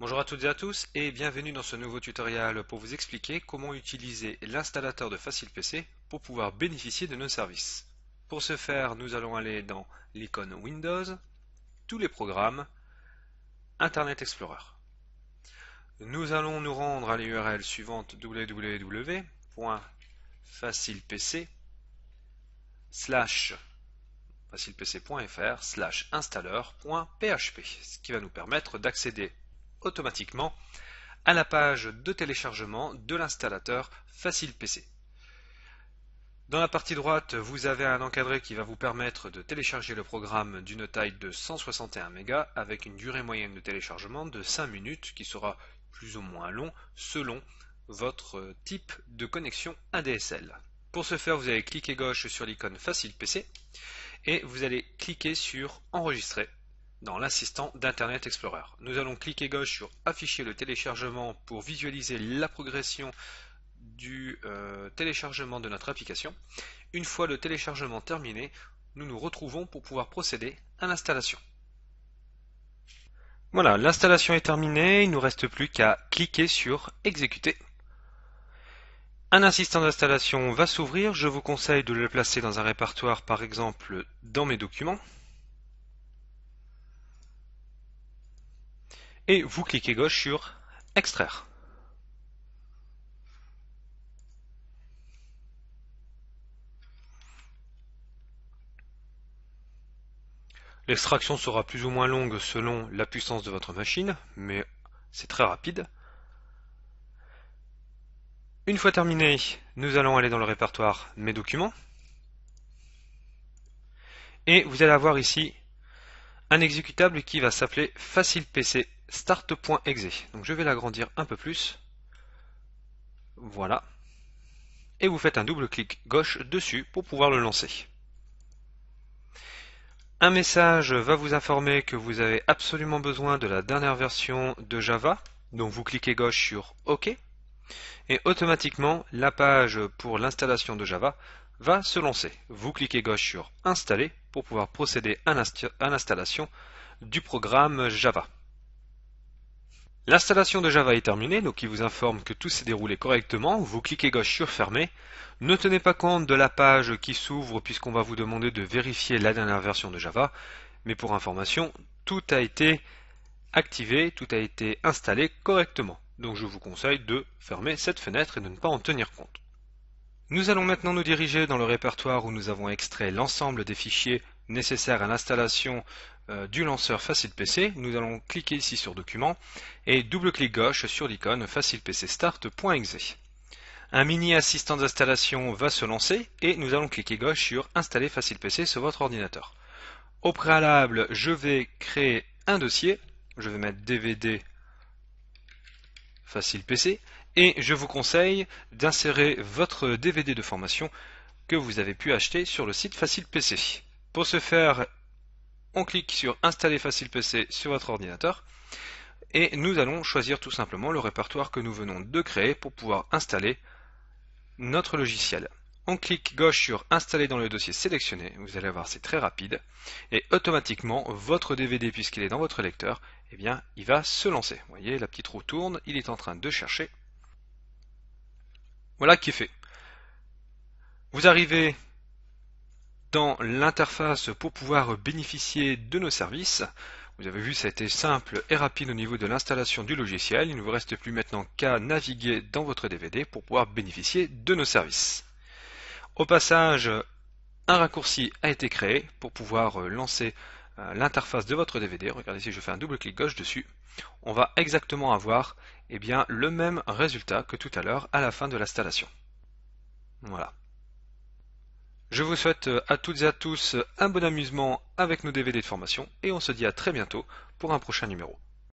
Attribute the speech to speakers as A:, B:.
A: Bonjour à toutes et à tous et bienvenue dans ce nouveau tutoriel pour vous expliquer comment utiliser l'installateur de facile pc pour pouvoir bénéficier de nos services. Pour ce faire, nous allons aller dans l'icône Windows, tous les programmes, Internet Explorer. Nous allons nous rendre à l'URL suivante www.facilepc.fr slash ce qui va nous permettre d'accéder automatiquement à la page de téléchargement de l'installateur Facile PC. Dans la partie droite, vous avez un encadré qui va vous permettre de télécharger le programme d'une taille de 161 mégas avec une durée moyenne de téléchargement de 5 minutes qui sera plus ou moins long selon votre type de connexion ADSL. Pour ce faire, vous allez cliquer gauche sur l'icône Facile PC et vous allez cliquer sur Enregistrer dans l'assistant d'Internet Explorer. Nous allons cliquer gauche sur Afficher le téléchargement pour visualiser la progression du euh, téléchargement de notre application. Une fois le téléchargement terminé, nous nous retrouvons pour pouvoir procéder à l'installation. Voilà, l'installation est terminée, il nous reste plus qu'à cliquer sur Exécuter. Un assistant d'installation va s'ouvrir, je vous conseille de le placer dans un répertoire par exemple dans mes documents. et vous cliquez gauche sur Extraire. L'extraction sera plus ou moins longue selon la puissance de votre machine, mais c'est très rapide. Une fois terminé, nous allons aller dans le répertoire Mes documents. Et vous allez avoir ici un exécutable qui va s'appeler Facile PC start.exe. Donc je vais l'agrandir un peu plus. Voilà. Et vous faites un double clic gauche dessus pour pouvoir le lancer. Un message va vous informer que vous avez absolument besoin de la dernière version de Java. Donc vous cliquez gauche sur OK. Et automatiquement, la page pour l'installation de Java va se lancer. Vous cliquez gauche sur Installer pour pouvoir procéder à l'installation du programme Java. L'installation de Java est terminée, donc il vous informe que tout s'est déroulé correctement. Vous cliquez gauche sur Fermer. Ne tenez pas compte de la page qui s'ouvre puisqu'on va vous demander de vérifier la dernière version de Java. Mais pour information, tout a été activé, tout a été installé correctement. Donc je vous conseille de fermer cette fenêtre et de ne pas en tenir compte. Nous allons maintenant nous diriger dans le répertoire où nous avons extrait l'ensemble des fichiers Nécessaire à l'installation euh, du lanceur Facile PC, nous allons cliquer ici sur Documents » et double-clic gauche sur l'icône Facile PC facilepcstart.exe. Un mini assistant d'installation va se lancer et nous allons cliquer gauche sur Installer Facile PC sur votre ordinateur. Au préalable, je vais créer un dossier, je vais mettre DVD Facile PC et je vous conseille d'insérer votre DVD de formation que vous avez pu acheter sur le site Facile PC. Pour ce faire, on clique sur Installer Facile PC sur votre ordinateur et nous allons choisir tout simplement le répertoire que nous venons de créer pour pouvoir installer notre logiciel. On clique gauche sur Installer dans le dossier sélectionné, vous allez voir c'est très rapide, et automatiquement votre DVD puisqu'il est dans votre lecteur, eh bien il va se lancer. Vous voyez, la petite roue tourne, il est en train de chercher. Voilà qui est fait. Vous arrivez dans l'interface pour pouvoir bénéficier de nos services. Vous avez vu, ça a été simple et rapide au niveau de l'installation du logiciel. Il ne vous reste plus maintenant qu'à naviguer dans votre DVD pour pouvoir bénéficier de nos services. Au passage, un raccourci a été créé pour pouvoir euh, lancer euh, l'interface de votre DVD. Regardez, si je fais un double clic gauche dessus, on va exactement avoir eh bien, le même résultat que tout à l'heure à la fin de l'installation. Voilà. Je vous souhaite euh, à toutes et à tous euh, un bon amusement avec nos DVD de formation et on se dit à très bientôt pour un prochain numéro.